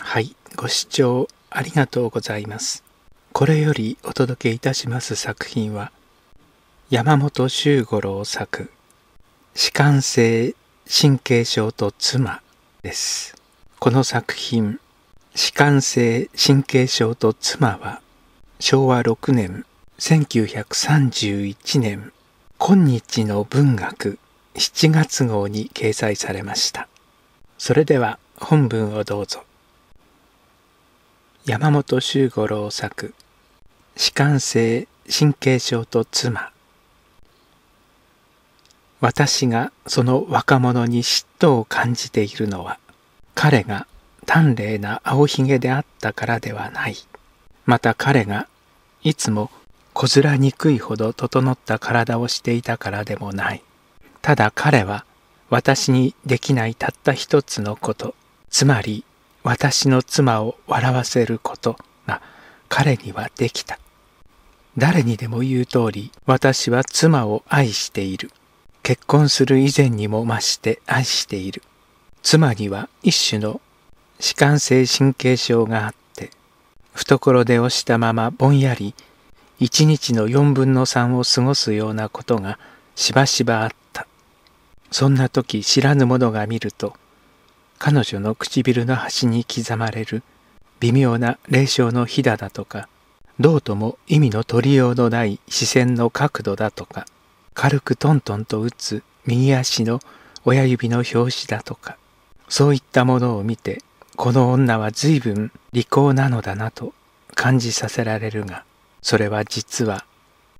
はい、ご視聴ありがとうございます。これよりお届けいたします作品は、山本周五郎作、弛緩性神経症と妻です。この作品、弛緩性神経症と妻は、昭和6年、1931年、今日の文学7月号に掲載されました。それでは本文をどうぞ。山本周五郎作「弛緩性神経症と妻」私がその若者に嫉妬を感じているのは彼が端麗な青ひげであったからではないまた彼がいつもこずらにくいほど整った体をしていたからでもないただ彼は私にできないたった一つのことつまり私の妻を笑わせることが彼にはできた。誰にでも言う通り、私は妻を愛している。結婚する以前にも増して愛している。妻には一種の弛緩性神経症があって、懐で押したままぼんやり、一日の四分の三を過ごすようなことがしばしばあった。そんな時知らぬ者が見ると、彼女の唇の端に刻まれる微妙な霊障のひだだとかどうとも意味の取りようのない視線の角度だとか軽くトントンと打つ右足の親指の拍子だとかそういったものを見てこの女は随分利口なのだなと感じさせられるがそれは実は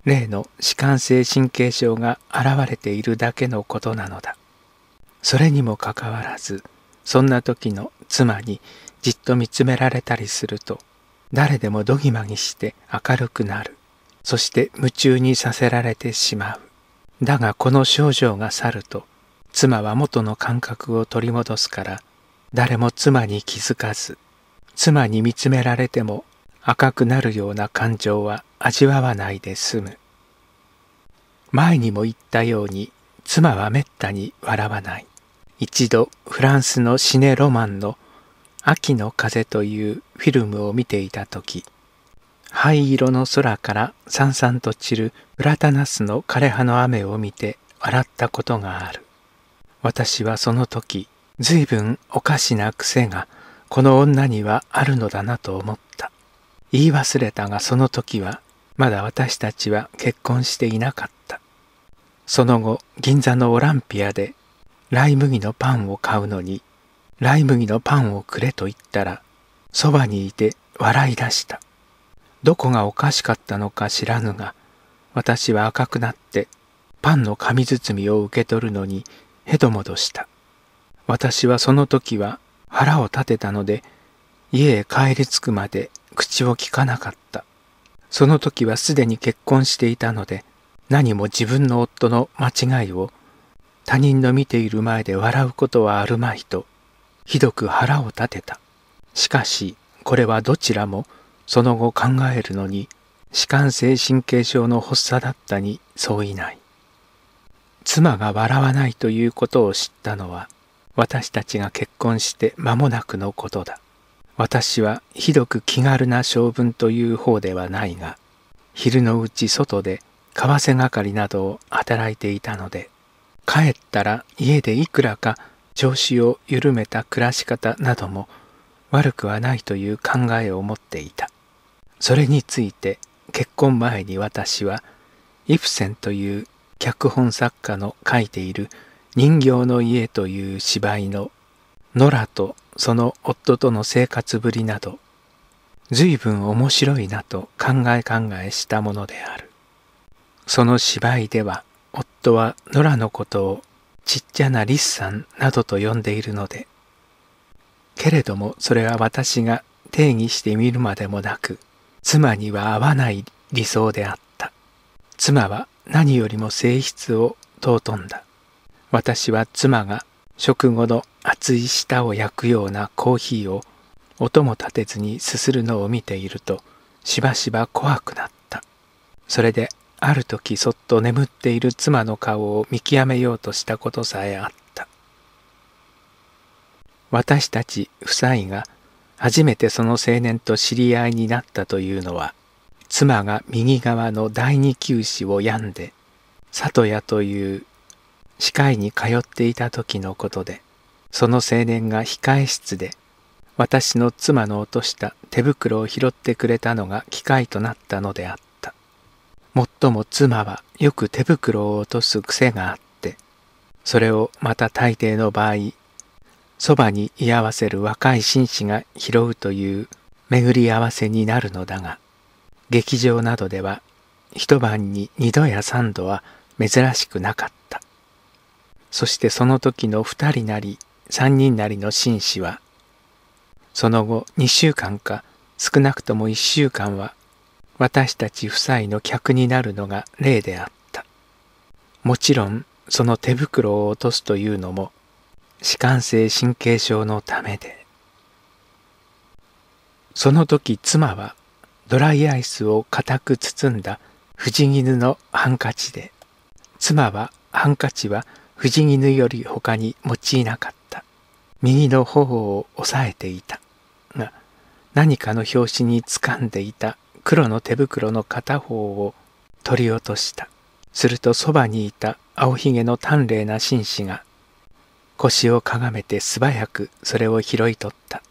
例の弛緩性神経症が現れているだけのことなのだそれにもかかわらずそんな時の妻にじっと見つめられたりすると誰でもどぎまぎして明るくなるそして夢中にさせられてしまうだがこの症状が去ると妻は元の感覚を取り戻すから誰も妻に気づかず妻に見つめられても赤くなるような感情は味わわないで済む前にも言ったように妻はめったに笑わない一度フランスのシネロマンの「秋の風」というフィルムを見ていた時灰色の空からさんさんと散るプラタナスの枯れ葉の雨を見て笑ったことがある私はその時随分おかしな癖がこの女にはあるのだなと思った言い忘れたがその時はまだ私たちは結婚していなかったその後銀座のオランピアでライ麦のパンを買うのに、ライ麦のパンをくれと言ったら、そばにいて笑い出した。どこがおかしかったのか知らぬが、私は赤くなって、パンの紙包みを受け取るのに、へと戻した。私はその時は腹を立てたので、家へ帰り着くまで口をきかなかった。その時はすでに結婚していたので、何も自分の夫の間違いを他人の見ている前で笑うことはあるまいとひどく腹を立てたしかしこれはどちらもその後考えるのに弛緩性神経症の発作だったに相違ない妻が笑わないということを知ったのは私たちが結婚して間もなくのことだ私はひどく気軽な性分という方ではないが昼のうち外で為替係などを働いていたので帰ったら家でいくらか調子を緩めた暮らし方なども悪くはないという考えを持っていたそれについて結婚前に私はイプセンという脚本作家の書いている「人形の家」という芝居のノラとその夫との生活ぶりなど随分面白いなと考え考えしたものであるその芝居では夫はノラのことをちっちゃなリスさんなどと呼んでいるので、けれどもそれは私が定義してみるまでもなく、妻には合わない理想であった。妻は何よりも性質を尊んだ。私は妻が食後の熱い舌を焼くようなコーヒーを音も立てずにすするのを見ているとしばしば怖くなった。それである時そっと眠っている妻の顔を見極めようとしたことさえあった私たち夫妻が初めてその青年と知り合いになったというのは妻が右側の第二球子を病んで里屋という歯科医に通っていた時のことでその青年が控え室で私の妻の落とした手袋を拾ってくれたのが機会となったのであったもっとも妻はよく手袋を落とす癖があって、それをまた大抵の場合、そばに居合わせる若い紳士が拾うという巡り合わせになるのだが、劇場などでは一晩に二度や三度は珍しくなかった。そしてその時の二人なり三人なりの紳士は、その後二週間か少なくとも一週間は私たち夫妻の客になるのが例であった。もちろん、その手袋を落とすというのも、歯間性神経症のためで。その時妻は、ドライアイスを固く包んだ藤絹のハンカチで、妻はハンカチは藤絹より他に用いなかった。右の頬を押さえていた。が、何かの拍子に掴んでいた黒の手袋の片方を取り落とした。するとそばにいた青ひげの端麗な紳士が腰をかがめて素早くそれを拾い取った。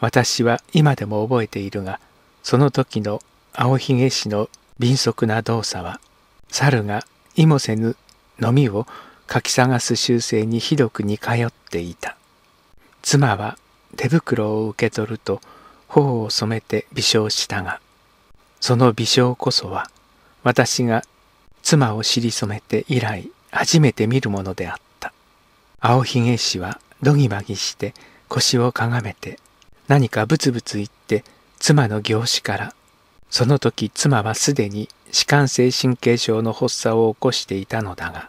私は今でも覚えているが、その時の青ひげ氏の敏速な動作は、猿が意もせぬのみをかき探す習性にひどく似通っていた。妻は手袋を受け取ると頬を染めて微笑したが、その微笑こそは私が妻を尻染めて以来初めて見るものであった青ひげ氏はどぎまぎして腰をかがめて何かブツブツ言って妻の凝視からその時妻はすでに弛緩性神経症の発作を起こしていたのだが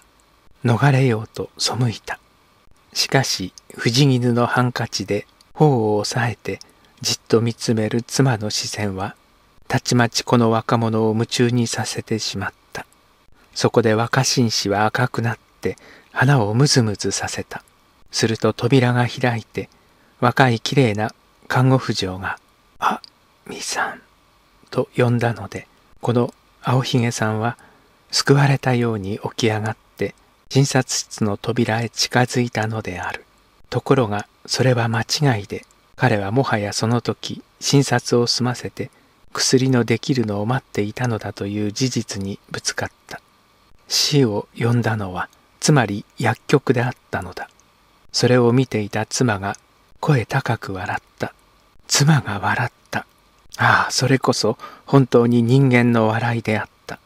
逃れようと背いたしかし藤犬のハンカチで頬を押さえてじっと見つめる妻の視線はたちまちこの若者を夢中にさせてしまった。そこで若紳士は赤くなって花をムズムズさせた。すると扉が開いて若い綺麗な看護婦嬢が「あみさん」と呼んだのでこの青ひげさんは救われたように起き上がって診察室の扉へ近づいたのである。ところがそれは間違いで彼はもはやその時診察を済ませて薬のできるのを待っていたのだという事実にぶつかった死を呼んだのはつまり薬局であったのだそれを見ていた妻が声高く笑った妻が笑ったああそれこそ本当に人間の笑いであった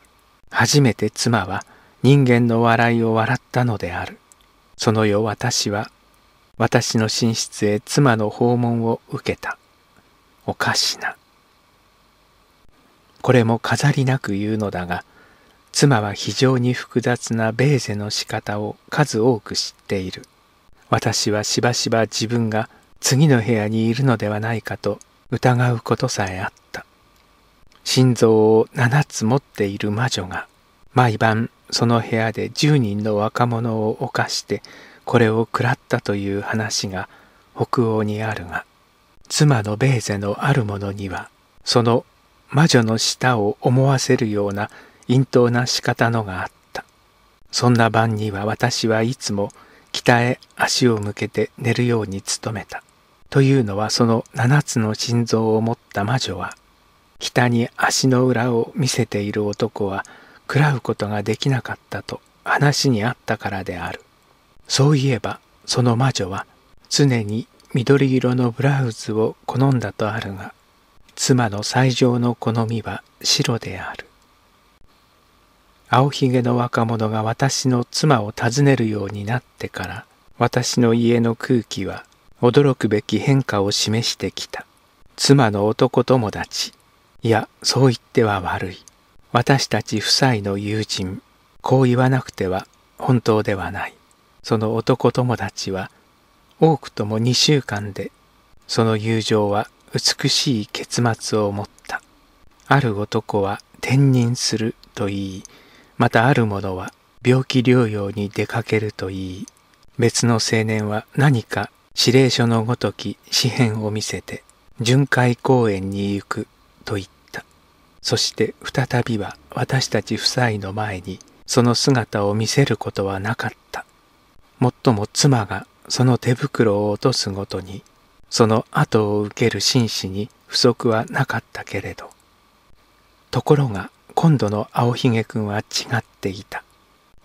初めて妻は人間の笑いを笑ったのであるその夜私は私の寝室へ妻の訪問を受けたおかしなこれも飾りなく言うのだが妻は非常に複雑なベーゼの仕方を数多く知っている私はしばしば自分が次の部屋にいるのではないかと疑うことさえあった心臓を7つ持っている魔女が毎晩その部屋で10人の若者を犯してこれを食らったという話が北欧にあるが妻のベーゼのあるものにはその魔女の舌を思わせるような陰頭な仕方のがあった。そんな晩には私はいつも北へ足を向けて寝るように努めた。というのはその七つの心臓を持った魔女は、北に足の裏を見せている男は喰らうことができなかったと話にあったからである。そういえばその魔女は常に緑色のブラウズを好んだとあるが、妻の最上の好みは白である。青ひげの若者が私の妻を訪ねるようになってから、私の家の空気は驚くべき変化を示してきた。妻の男友達、いや、そう言っては悪い。私たち夫妻の友人、こう言わなくては本当ではない。その男友達は、多くとも2週間で、その友情は美しい結末を持った。ある男は転任すると言い、またある者は病気療養に出かけると言い、別の青年は何か指令書のごとき紙片を見せて、巡回公園に行くと言った。そして再びは私たち夫妻の前にその姿を見せることはなかった。もっとも妻がその手袋を落とすごとにその後を受ける紳士に不足はなかったけれどところが今度の青ひげくんは違っていた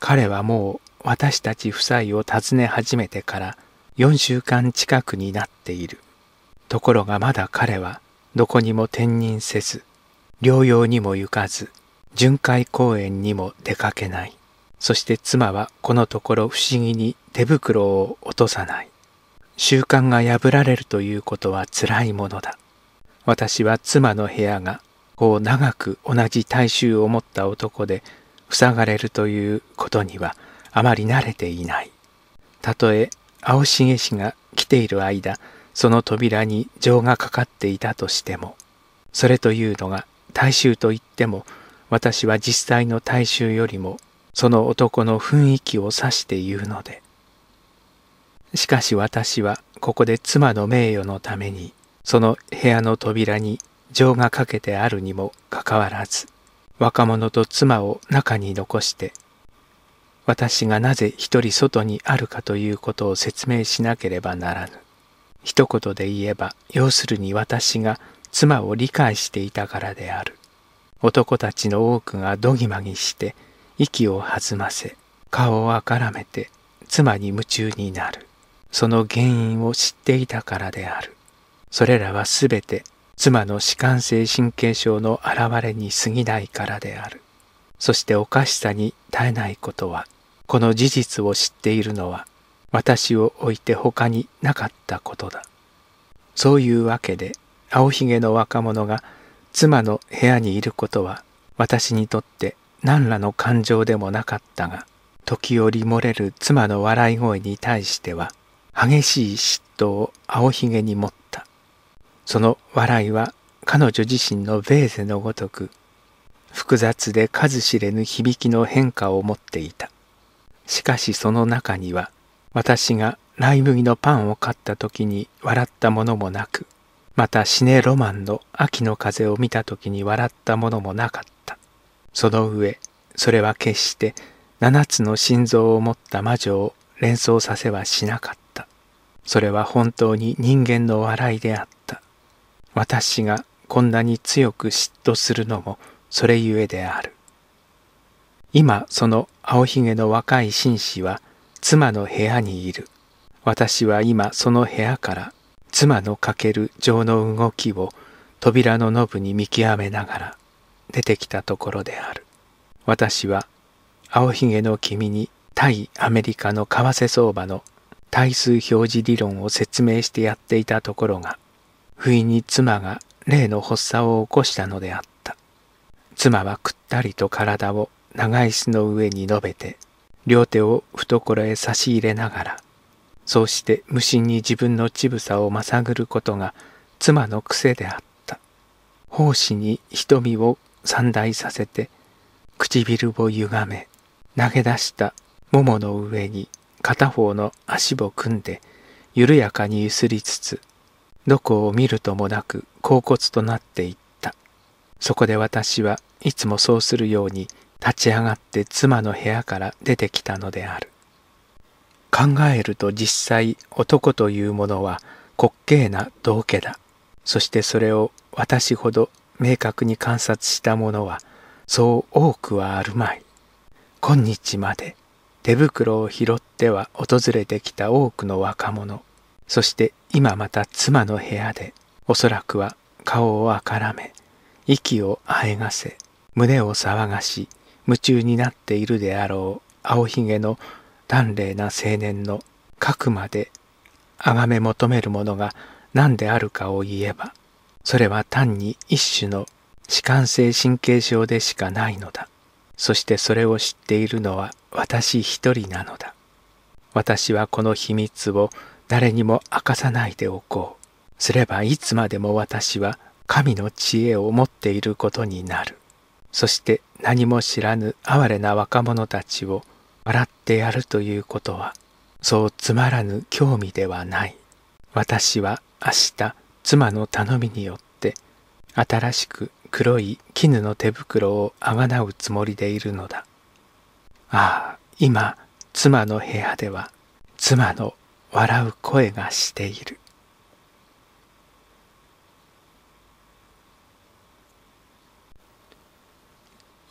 彼はもう私たち夫妻を訪ね始めてから4週間近くになっているところがまだ彼はどこにも転任せず療養にも行かず巡回公演にも出かけないそして妻はこのところ不思議に手袋を落とさない習慣が破られるということは辛いものだ。私は妻の部屋が、こう長く同じ大衆を持った男で、塞がれるということにはあまり慣れていない。たとえ青重氏が来ている間、その扉に情がかかっていたとしても、それというのが大衆といっても、私は実際の大衆よりも、その男の雰囲気を指して言うので、しかし私はここで妻の名誉のためにその部屋の扉に錠がかけてあるにもかかわらず若者と妻を中に残して私がなぜ一人外にあるかということを説明しなければならぬ一言で言えば要するに私が妻を理解していたからである男たちの多くがどぎまぎして息を弾ませ顔をあからめて妻に夢中になるその原因を知っていたからであるそれらはすべて妻の弛緩性神経症の現れに過ぎないからであるそしておかしさに耐えないことはこの事実を知っているのは私を置いて他になかったことだそういうわけで青ひげの若者が妻の部屋にいることは私にとって何らの感情でもなかったが時折漏れる妻の笑い声に対しては激しい嫉妬を青ひげに持った。その笑いは彼女自身のベーゼのごとく、複雑で数知れぬ響きの変化を持っていた。しかしその中には、私がライ麦のパンを買った時に笑ったものもなく、またシネロマンの秋の風を見た時に笑ったものもなかった。その上、それは決して七つの心臓を持った魔女を連想させはしなかった。それは本当に人間の笑いであった。私がこんなに強く嫉妬するのもそれゆえである。今その青ひげの若い紳士は妻の部屋にいる。私は今その部屋から妻のかける情の動きを扉のノブに見極めながら出てきたところである。私は青ひげの君に対アメリカの為替相場の対数表示理論を説明してやっていたところが、不意に妻が例の発作を起こしたのであった。妻はくったりと体を長椅子の上に述べて、両手を懐へ差し入れながら、そうして無心に自分の乳房をまさぐることが妻の癖であった。奉仕に瞳を散大させて、唇を歪め、投げ出した桃の上に片方の足を組んで緩やかにゆすりつつどこを見るともなく恍惚となっていったそこで私はいつもそうするように立ち上がって妻の部屋から出てきたのである考えると実際男というものは滑稽な道家だそしてそれを私ほど明確に観察したものはそう多くはあるまい今日まで手袋を拾っては訪れてきた多くの若者そして今また妻の部屋でおそらくは顔をあからめ息をあえがせ胸を騒がし夢中になっているであろう青ひげの端麗な青年の核まで崇め求めるものが何であるかを言えばそれは単に一種の弛緩性神経症でしかないのだ。そしてそれを知っているのは私一人なのだ私はこの秘密を誰にも明かさないでおこうすればいつまでも私は神の知恵を持っていることになるそして何も知らぬ哀れな若者たちを笑ってやるということはそうつまらぬ興味ではない私は明日妻の頼みによって新しく黒い絹の手袋をあがなうつもりでいるのだ。ああ、今、妻の部屋では、妻の笑う声がしている。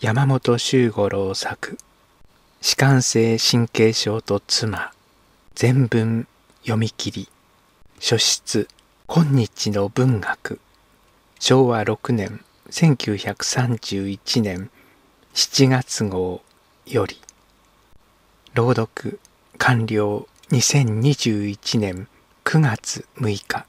山本周五郎作「弛緩性神経症と妻」全文読み切り書室今日の文学昭和6年1931年7月号より朗読完了2021年9月6日